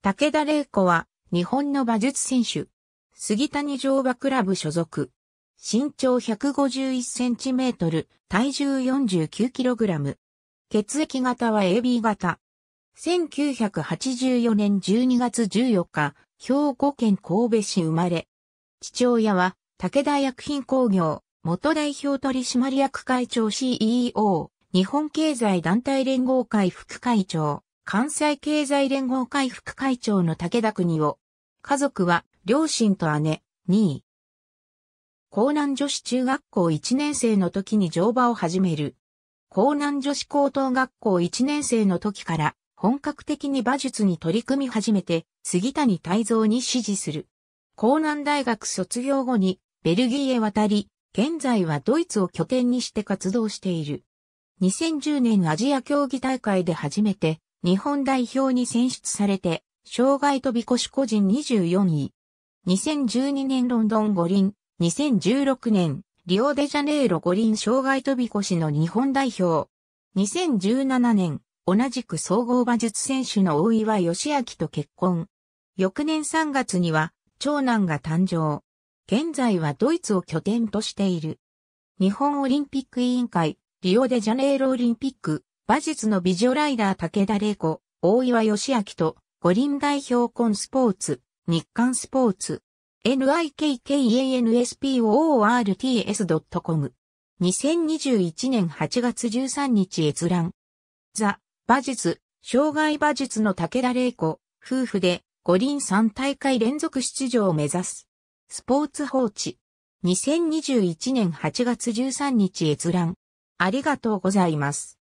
武田玲子は、日本の馬術選手。杉谷乗馬クラブ所属。身長151センチメートル、体重49キログラム。血液型は AB 型。1984年12月14日、兵庫県神戸市生まれ。父親は、武田薬品工業、元代表取締役会長 CEO、日本経済団体連合会副会長。関西経済連合会副会長の武田国夫。家族は、両親と姉、2位。江南女子中学校1年生の時に乗馬を始める。江南女子高等学校1年生の時から本格的に馬術に取り組み始めて杉谷泰造に支持する。江南大学卒業後にベルギーへ渡り、現在はドイツを拠点にして活動している。2010年アジア競技大会で初めて日本代表に選出されて、障害飛び越し個人24位。2012年ロンドン五輪、2016年、リオデジャネイロ五輪障害飛び越しの日本代表。2017年、同じく総合馬術選手の大岩義明と結婚。翌年3月には、長男が誕生。現在はドイツを拠点としている。日本オリンピック委員会、リオデジャネイロオリンピック、馬術の美女ライダー武田玲子、大岩義明と、五輪代表コンスポーツ、日刊スポーツ、nikkanspoorts.com。2021年8月13日閲覧。ザ、馬術、障害馬術の武田玲子、夫婦で五輪3大会連続出場を目指す。スポーツ放置。2021年8月13日閲覧。ありがとうございます。